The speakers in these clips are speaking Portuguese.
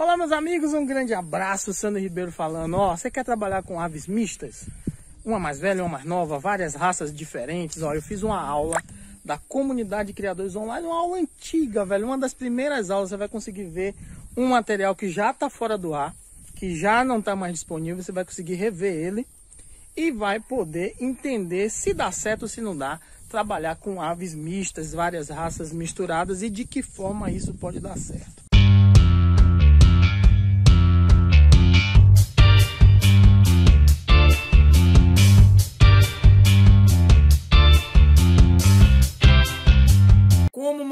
Olá meus amigos, um grande abraço, Sandro Ribeiro falando. Ó, você quer trabalhar com aves mistas? Uma mais velha, uma mais nova, várias raças diferentes. Ó, eu fiz uma aula da comunidade Criadores Online, uma aula antiga, velho, uma das primeiras aulas. Você vai conseguir ver um material que já está fora do ar, que já não está mais disponível, você vai conseguir rever ele e vai poder entender se dá certo ou se não dá trabalhar com aves mistas, várias raças misturadas e de que forma isso pode dar certo.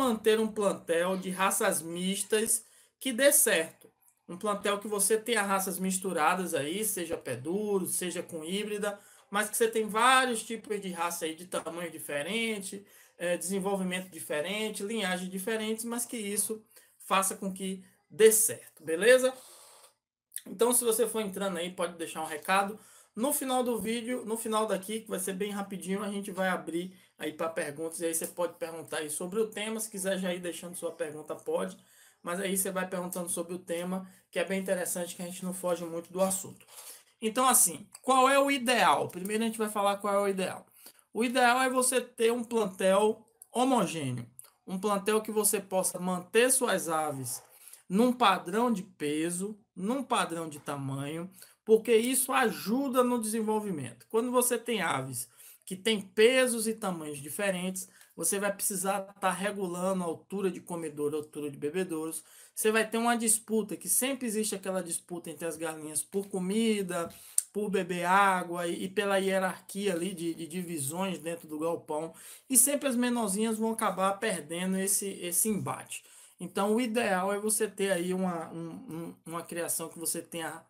manter um plantel de raças mistas que dê certo. Um plantel que você tenha raças misturadas aí, seja pé duro, seja com híbrida, mas que você tem vários tipos de raça aí de tamanho diferente, é, desenvolvimento diferente, linhagem diferentes, mas que isso faça com que dê certo, beleza? Então, se você for entrando aí, pode deixar um recado. No final do vídeo, no final daqui, que vai ser bem rapidinho, a gente vai abrir aí para perguntas, e aí você pode perguntar aí sobre o tema, se quiser já ir deixando sua pergunta, pode, mas aí você vai perguntando sobre o tema, que é bem interessante, que a gente não foge muito do assunto. Então, assim, qual é o ideal? Primeiro a gente vai falar qual é o ideal. O ideal é você ter um plantel homogêneo, um plantel que você possa manter suas aves num padrão de peso, num padrão de tamanho, porque isso ajuda no desenvolvimento. Quando você tem aves que tem pesos e tamanhos diferentes. Você vai precisar estar tá regulando a altura de comedouro, a altura de bebedouros. Você vai ter uma disputa, que sempre existe aquela disputa entre as galinhas por comida, por beber água e, pela hierarquia ali de, de, divisões dentro do galpão. E sempre as menorzinhas vão acabar perdendo esse, esse embate. Então, o ideal é você ter aí uma, um, uma criação que você tenha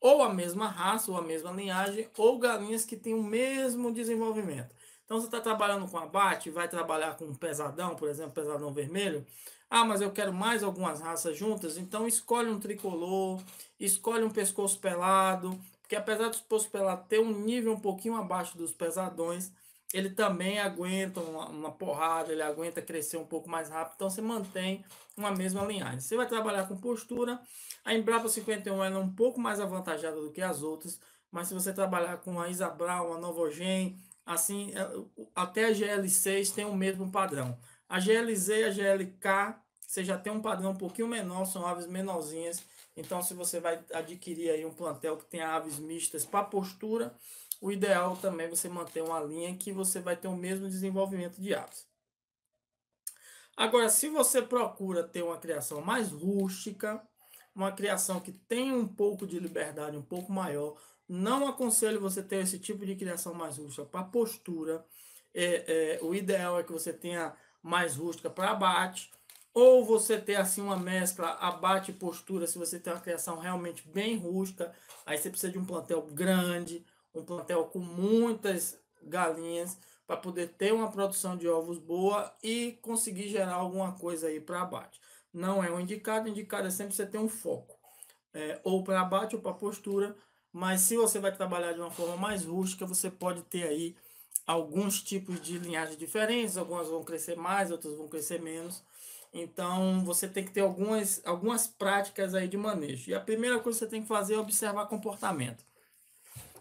ou a mesma raça, ou a mesma linhagem, ou galinhas que têm o mesmo desenvolvimento. Então, você está trabalhando com abate, vai trabalhar com pesadão, por exemplo, pesadão vermelho. Ah, mas eu quero mais algumas raças juntas, então escolhe um tricolor, escolhe um pescoço pelado, porque apesar dos pescoços pelados ter um nível um pouquinho abaixo dos pesadões, ele também aguenta uma, uma, porrada, ele aguenta crescer um pouco mais rápido, então você mantém uma mesma linhagem. Você vai trabalhar com postura, a Embrapa 51 é um pouco mais avantajada do que as outras, mas se você trabalhar com a Isabral, a Novogen, assim, é, até a GL6 tem o mesmo padrão. A GLZ e a GLK, você já tem um padrão um pouquinho menor, são aves menorzinhas, então se você vai adquirir aí um plantel que tem aves mistas para postura, o ideal também é você manter uma linha que você vai ter o mesmo desenvolvimento de hábitos. Agora, se você procura ter uma criação mais rústica, uma criação que tem um pouco de liberdade um pouco maior, não aconselho você ter esse tipo de criação mais rústica para postura. É, é, o ideal é que você tenha mais rústica para abate, ou você ter assim uma mescla abate e postura, se você tem uma criação realmente bem rústica, aí você precisa de um plantel grande, um plantel com muitas galinhas para poder ter uma produção de ovos boa e conseguir gerar alguma coisa aí para abate. Não é um indicado, indicado é sempre você ter um foco, é, ou para abate ou para postura, mas se você vai trabalhar de uma forma mais rústica, você pode ter aí alguns tipos de linhagens diferentes, algumas vão crescer mais, outras vão crescer menos. Então, você tem que ter algumas, algumas práticas aí de manejo. E a primeira coisa que você tem que fazer é observar comportamento.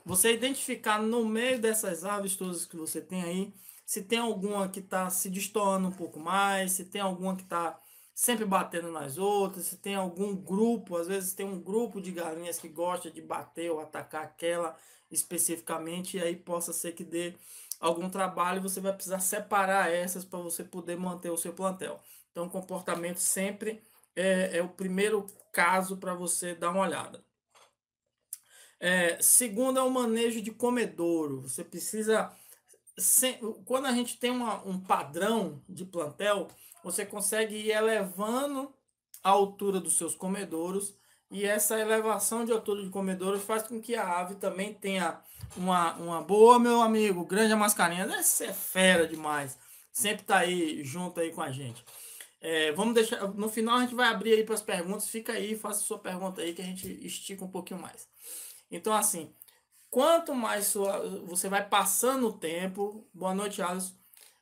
Você identificar no meio dessas aves todas que você tem aí, se tem alguma que está se destoando um pouco mais, se tem alguma que está sempre batendo nas outras, se tem algum grupo, às vezes tem um grupo de galinhas que gosta de bater ou atacar aquela especificamente, e aí possa ser que dê algum trabalho, você vai precisar separar essas para você poder manter o seu plantel. Então, comportamento sempre é, é o primeiro caso para você dar uma olhada. É, segundo é o manejo de comedouro. Você precisa. quando a gente tem uma, um padrão de plantel, você consegue ir elevando a altura dos seus comedouros, e essa elevação de altura de comedouros faz com que a ave também tenha uma, uma boa, meu amigo, grande mascarinha. Essa é fera demais. Sempre tá aí junto aí com a gente. É, vamos deixar. No final a gente vai abrir aí para as perguntas. Fica aí, faça sua pergunta aí que a gente estica um pouquinho mais. Então, assim, quanto mais sua, você vai passando o tempo, boa noite, Alisson,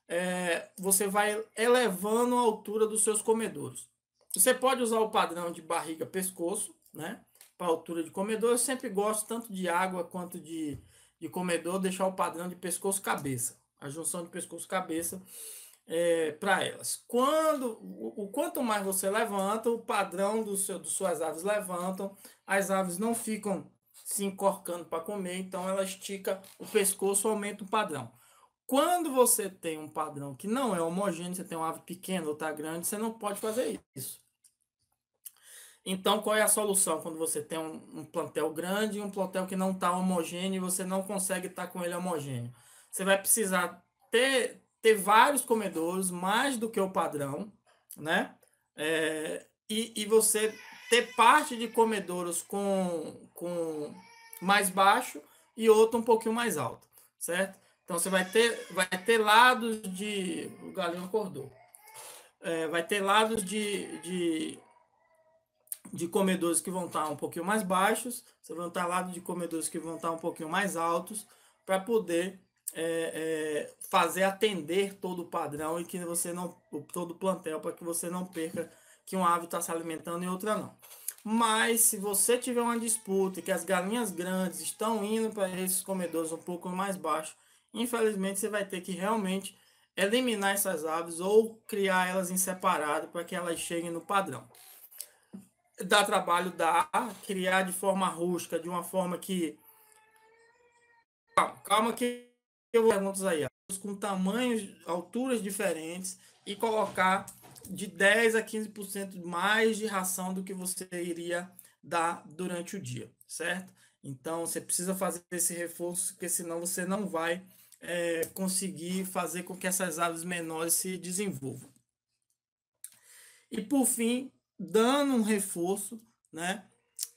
é, você vai elevando a altura dos seus comedouros. Você pode usar o padrão de barriga-pescoço, né? Para altura de comedor. Eu sempre gosto tanto de água quanto de, de comedor, deixar o padrão de pescoço-cabeça. A junção de pescoço-cabeça é, para elas. Quando o, o, quanto mais você levanta, o padrão do seu, das suas aves levantam, as aves não ficam se encorcando para comer, então ela estica o pescoço, aumenta o padrão. Quando você tem um padrão que não é homogêneo, você tem uma ave pequena, outra tá grande, você não pode fazer isso. Então, qual é a solução quando você tem um, um plantel grande e um plantel que não está homogêneo e você não consegue estar tá com ele homogêneo? Você vai precisar ter, ter vários comedores, mais do que o padrão, né? É, e, e você ter parte de comedouros com, com mais baixo e outro um pouquinho mais alto, certo? Então você vai ter, vai ter lados de. O galinho acordou. É, vai ter lados de, de, de, comedores que vão estar um pouquinho mais baixos, você vai ter lados de comedores que vão estar um pouquinho mais altos, para poder é, é, fazer atender todo o padrão e que você não. todo o plantel, para que você não perca que uma ave está se alimentando e outra não. Mas se você tiver uma disputa e que as galinhas grandes estão indo para esses comedores um pouco mais baixo, infelizmente você vai ter que realmente eliminar essas aves ou criar elas em separado para que elas cheguem no padrão. Dá trabalho, dá. Criar de forma rústica, de uma forma que. Calma, calma que eu vou perguntas aí. Com tamanhos, alturas diferentes e colocar de 10 a 15% mais de ração do que você iria dar durante o dia, certo? Então você precisa fazer esse reforço, porque senão você não vai é, conseguir fazer com que essas aves menores se desenvolvam. E por fim, dando um reforço, né?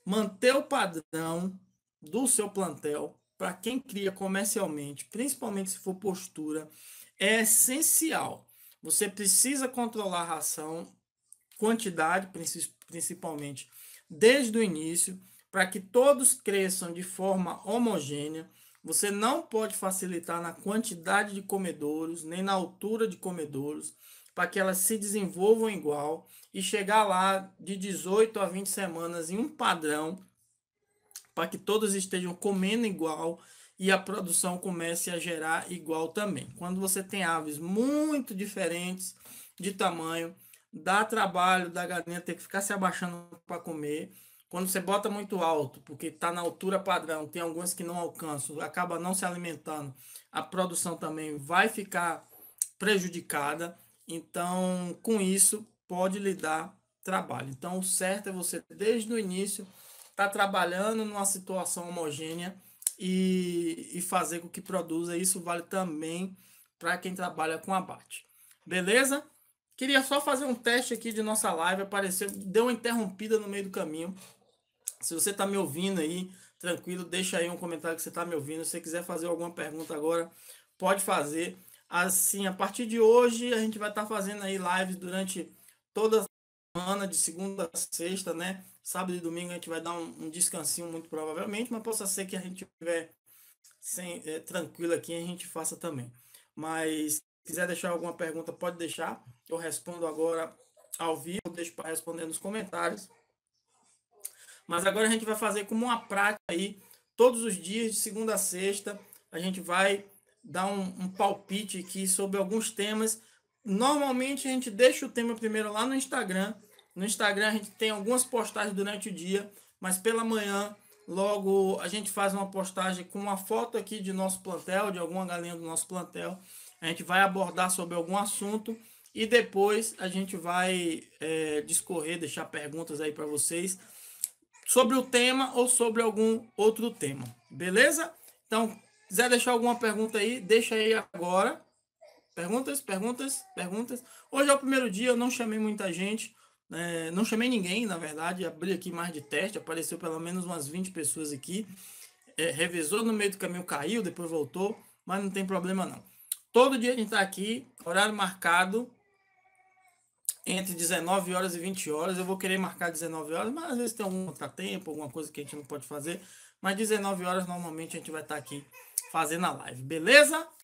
Manter o padrão do seu plantel para quem cria comercialmente, principalmente se for postura, é essencial. Você precisa controlar a ração, quantidade principalmente, desde o início, para que todos cresçam de forma homogênea. Você não pode facilitar na quantidade de comedouros, nem na altura de comedouros, para que elas se desenvolvam igual e chegar lá de 18 a 20 semanas em um padrão, para que todos estejam comendo igual e a produção comece a gerar igual também. Quando você tem aves muito diferentes de tamanho, dá trabalho da galinha ter que ficar se abaixando para comer. Quando você bota muito alto, porque está na altura padrão, tem algumas que não alcançam, acaba não se alimentando, a produção também vai ficar prejudicada. Então, com isso, pode lhe dar trabalho. Então, o certo é você, desde o início, estar tá trabalhando numa situação homogênea e, e fazer com que produza. Isso vale também para quem trabalha com abate. Beleza? Queria só fazer um teste aqui de nossa live. Apareceu, deu uma interrompida no meio do caminho. Se você está me ouvindo aí, tranquilo, deixa aí um comentário que você está me ouvindo. Se você quiser fazer alguma pergunta agora, pode fazer. Assim, a partir de hoje, a gente vai estar tá fazendo aí lives durante toda a semana, de segunda a sexta, né? Sábado e domingo a gente vai dar um, um descansinho, muito provavelmente, mas possa ser que a gente tiver sem, é, tranquilo aqui a gente faça também. Mas se quiser deixar alguma pergunta, pode deixar. Eu respondo agora ao vivo, deixo para responder nos comentários. Mas agora a gente vai fazer como uma prática aí, todos os dias, de segunda a sexta, a gente vai dar um, um palpite aqui sobre alguns temas. Normalmente a gente deixa o tema primeiro lá no Instagram no Instagram a gente tem algumas postagens durante o dia, mas pela manhã, logo a gente faz uma postagem com uma foto aqui de nosso plantel, de alguma galinha do nosso plantel. A gente vai abordar sobre algum assunto e depois a gente vai é, discorrer, deixar perguntas aí para vocês sobre o tema ou sobre algum outro tema, beleza? Então, quiser deixar alguma pergunta aí, deixa aí agora. Perguntas, perguntas, perguntas. Hoje é o primeiro dia, eu não chamei muita gente, é, não chamei ninguém, na verdade, abri aqui mais de teste, apareceu pelo menos umas 20 pessoas aqui. É, revisou no meio do caminho, caiu, depois voltou, mas não tem problema não. Todo dia a gente está aqui, horário marcado, entre 19 horas e 20 horas. Eu vou querer marcar 19 horas, mas às vezes tem algum contratempo, alguma coisa que a gente não pode fazer. Mas 19 horas normalmente a gente vai estar tá aqui fazendo a live, beleza?